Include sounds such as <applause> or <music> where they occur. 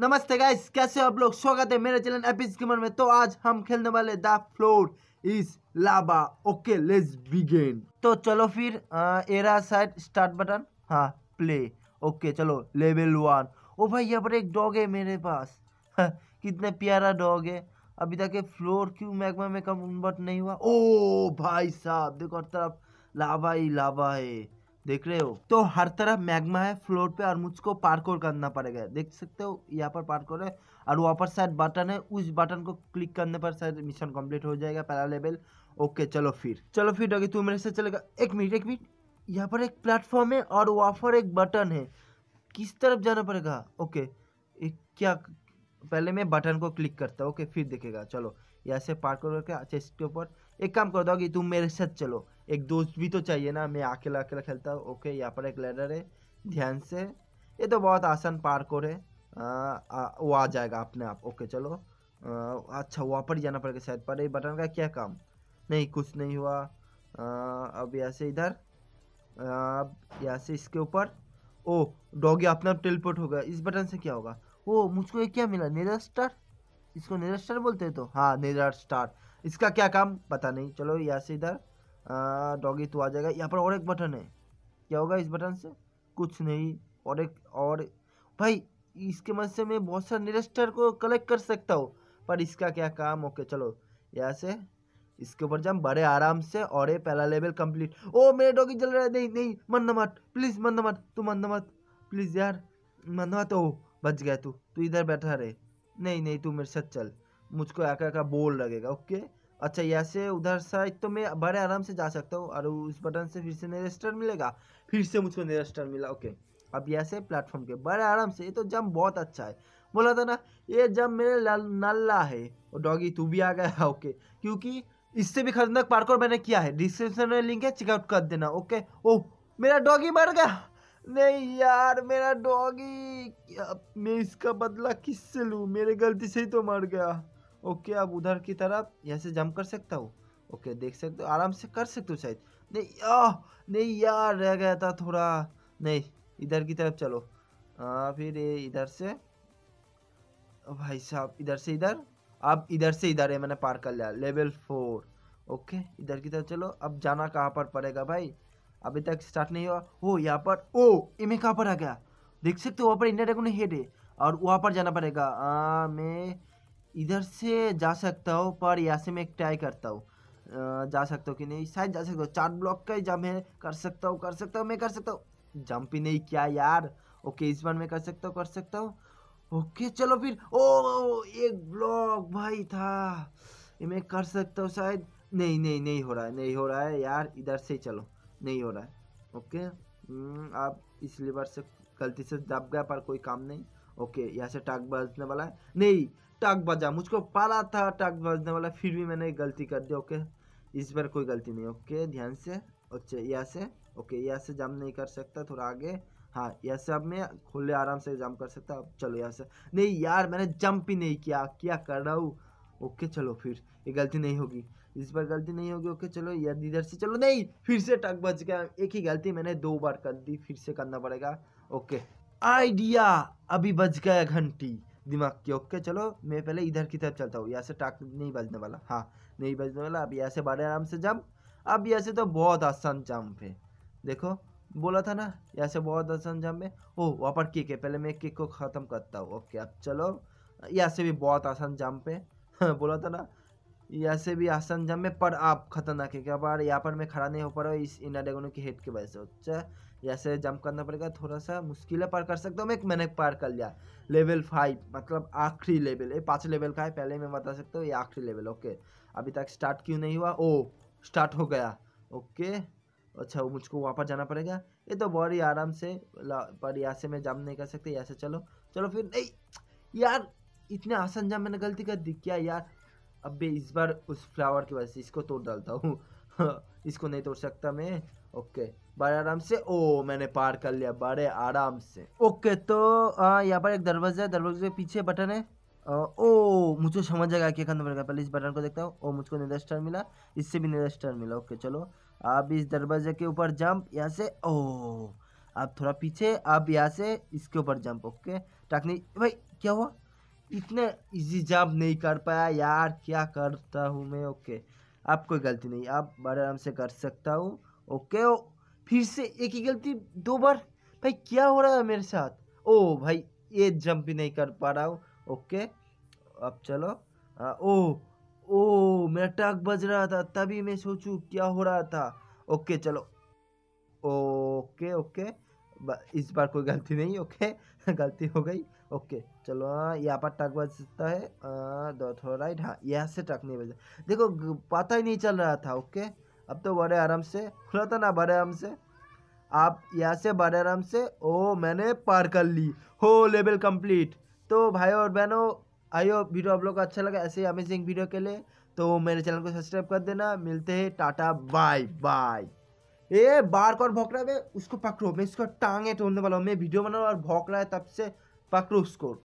नमस्ते गाइस कैसे हो आप लोग स्वागत है मेरे चैनल एपिस गेमर में तो आज हम खेलने वाले the floor is lava okay let's begin तो चलो फिर आ, एरा साइड स्टार्ट बटन हाँ प्ले ओके चलो लेवल वन ओ भाई यहाँ पर एक डॉग है मेरे पास हाँ, कितना प्यारा डॉग है अभी तक फ्लोर क्यों मैगमा में कम नहीं हुआ ओ भाई साहब देखो तरफ लावा ही लावा है देख रहे हो तो हर तरफ मैग्मा है फ्लोर पे और मुझको पार्कोर करना पड़ेगा देख सकते हो यहाँ पर पार्कोर है और वहाँ पर शायद बटन है उस बटन को क्लिक करने पर शायद मिशन कंप्लीट हो जाएगा पहला लेवल ओके चलो फिर चलो फिर डॉगी तू मेरे से चलेगा एक मिनट एक मिनट यहाँ पर एक प्लेटफॉर्म है और वहाँ पर एक बटन है किस तरफ जाना पड़ेगा ओके क्या पहले मैं बटन को क्लिक करता ओके फिर देखेगा चलो यहाँ से पार्कोर करके चेस्ट के ऊपर एक काम कर दो कि तुम मेरे साथ चलो एक दोस्त भी तो चाहिए ना मैं अकेला अकेला खेलता हूँ ओके यहाँ पर एक लेडर है ध्यान से ये तो बहुत आसान पार्कोर है वो आ जाएगा अपने आप ओके चलो आ, अच्छा वहाँ पर जाना पड़ेगा शायद पर ये बटन का क्या काम नहीं कुछ नहीं हुआ आ, अब यहाँ से इधर अब यहाँ से इसके ऊपर ओ डॉगी अपने आप टेलीपोर्ट हो गया इस बटन से क्या होगा ओ मुझको ये क्या मिला नेदर स्टार इसको नेदर स्टार बोलते हैं तो हाँ नेदर स्टार इसका क्या काम पता नहीं चलो यहाँ से इधर डॉगी तो आ जाएगा यहाँ पर और एक बटन है क्या होगा इस बटन से कुछ नहीं और एक और भाई इसके मदद से मैं बहुत सारे निरस्टर को कलेक्ट कर सकता हूँ पर इसका क्या काम ओके चलो यहाँ से इसके ऊपर जाम बड़े आराम से और ये पहला लेवल कंप्लीट ओ मेरे डॉगी जल रहा है नहीं नहीं मन मत प्लीज़ मन मत तू मन मत प्लीज़ यार मन मत हो बच गया तू तू इधर बैठा रहे नहीं नहीं तू मेरे साथ चल मुझको आका का बोल लगेगा ओके अच्छा ऐसे उधर साइड तो मैं बड़े आराम से जा सकता हूँ और उस बटन से फिर से नेरेस्टर मिलेगा फिर से मुझको नेरेस्टर मिला ओके अब ऐसे प्लेटफॉर्म के बड़े आराम से ये तो जम बहुत अच्छा है बोला था ना ये जम मेरे नल्ला है और डॉगी तू भी आ गया ओके <laughs> क्योंकि इससे भी खतरनाक पार्कोर मैंने किया है डिस्क्रिप्शन में लिंक है चेकआउट कर देना ओके ओह मेरा डॉगी मर गया नहीं यार मेरा डॉगी मैं इसका बदला किससे लूँ मेरे गलती से ही तो मर गया ओके अब उधर की तरफ यहाँ से जम कर सकता हूँ ओके देख सकते हो आराम से कर सकते हो शायद नहीं आह नहीं यार रह गया था थोड़ा नहीं इधर की तरफ चलो आ, हाँ, फिर ये इधर से भाई साहब इधर से इधर अब इधर से इधर है मैंने पार कर लिया लेवल फोर ओके इधर की तरफ चलो अब जाना कहाँ पर पड़ेगा भाई अभी तक स्टार्ट नहीं हुआ हो यहाँ पर ओ इमे कहाँ पर आ गया देख सकते हो वहाँ पर इंडिया ड्रैगन हेड है और वहाँ पर जाना पड़ेगा आ, हाँ, मैं इधर से जा सकता हूँ पर यहाँ से मैं ट्राई करता हूँ जा सकता हूँ कि नहीं शायद जा सकता हूँ चार ब्लॉक का ही जम है कर सकता हूँ कर सकता हूँ मैं कर सकता हूँ जंप ही नहीं क्या यार ओके इस बार मैं कर सकता हूँ कर सकता हूँ ओके चलो फिर ओ एक ब्लॉक भाई था ये मैं कर सकता हूँ शायद नहीं नहीं नहीं हो रहा है नहीं हो रहा है यार इधर से ही चलो नहीं हो रहा है ओके हम्म, आप इस लेबर से गलती से दब गया पर कोई काम नहीं ओके यहाँ से टाक बजने वाला है नहीं टाक बजा मुझको पाला था टाक बजने वाला फिर भी मैंने गलती कर दी ओके इस बार कोई गलती नहीं ओके ध्यान से अच्छा यहाँ से ओके यहाँ से जम नहीं कर सकता थोड़ा आगे हाँ यहाँ से अब मैं खुले आराम से जम कर सकता अब चलो यहाँ से नहीं यार मैंने जम्प ही नहीं किया क्या कर रहा हूँ ओके चलो फिर ये गलती नहीं होगी इस बार गलती नहीं होगी ओके चलो यार इधर से चलो नहीं फिर से टक बच गया एक ही गलती मैंने दो बार कर दी फिर से करना पड़ेगा ओके आइडिया अभी बज गया घंटी दिमाग की ओके चलो मैं पहले इधर की तरफ चलता हूँ यहाँ से टाक नहीं बजने वाला हाँ नहीं बजने वाला अब यहाँ से बड़े आराम से जंप अब यहाँ से तो बहुत आसान जंप है देखो बोला था ना यहाँ से बहुत आसान जंप है ओ वहाँ पर केक है पहले मैं किक को ख़त्म करता हूँ ओके अब चलो यहाँ से भी बहुत आसान जंप है <laughs> बोला था ना ऐसे भी आसान जम में पर आप खतरनाक है क्या बार यहाँ पर मैं खड़ा नहीं हो पा रहा हूँ इस डेगोनो की हेड की वजह से अच्छा से जंप करना पड़ेगा थोड़ा सा मुश्किल है पार कर सकता हूँ मैं मैंने पार कर लिया लेवल फाइव मतलब आखिरी लेवल ये पाँच लेवल का है पहले मैं बता सकता हूँ ये आखिरी लेवल ओके अभी तक स्टार्ट क्यों नहीं हुआ ओ स्टार्ट हो गया ओके अच्छा वो मुझको पर जाना पड़ेगा ये तो बहुत ही आराम से पर यहाँ से मैं जम नहीं कर सकते यहाँ से चलो चलो फिर नहीं यार इतने आसान जम मैंने गलती कर दी क्या यार अब भी इस बार उस फ्लावर की वजह से इसको तोड़ डालता हूँ <laughs> इसको नहीं तोड़ सकता मैं ओके बड़े आराम से ओ मैंने पार कर लिया बड़े आराम से ओके तो यहाँ पर एक दरवाजा है दरवाजे के पीछे बटन है आ, ओ मुझे समझ जाएगा क्या करना पड़ेगा पहले इस बटन को देखता हूँ ओ मुझको निरा मिला इससे भी निरा मिला ओके चलो अब इस दरवाजे के ऊपर जंप यहाँ से ओ अब थोड़ा पीछे अब यहाँ से इसके ऊपर जंप ओके टाकनी भाई क्या हुआ इतना इजी जंप नहीं कर पाया यार क्या करता हूँ मैं ओके आप कोई गलती नहीं आप बड़े आराम से कर सकता हूँ ओके ओ फिर से एक ही गलती दो बार भाई क्या हो रहा है मेरे साथ ओ भाई ये जंप भी नहीं कर पा रहा हूँ ओके अब चलो आ, ओ ओ मेरा टक बज रहा था तभी मैं सोचू क्या हो रहा था ओके चलो ओके ओके इस बार कोई गलती नहीं ओके <laughs> गलती हो गई ओके चलो हाँ यहाँ पर टक बज सकता है हाँ, थोड़ा राइट हाँ यहाँ से टक नहीं बजा देखो पता ही नहीं चल रहा था ओके अब तो बड़े आराम से खुला था ना बड़े आराम से आप यहाँ से बड़े आराम से ओ oh, मैंने पार कर ली हो लेवल कंप्लीट तो भाई और बहनों आइयो वीडियो आप लोग को अच्छा लगा ऐसे ही अमेजिंग वीडियो के लिए तो मेरे चैनल को सब्सक्राइब कर देना मिलते हैं टाटा बाय बाय ए बार कर भौंक रहा है उसको पकड़ो मैं इसको टांगे तोड़ने वाला हूँ मैं वीडियो बना रहा और भौक रहा है तब से पकड़ो उसको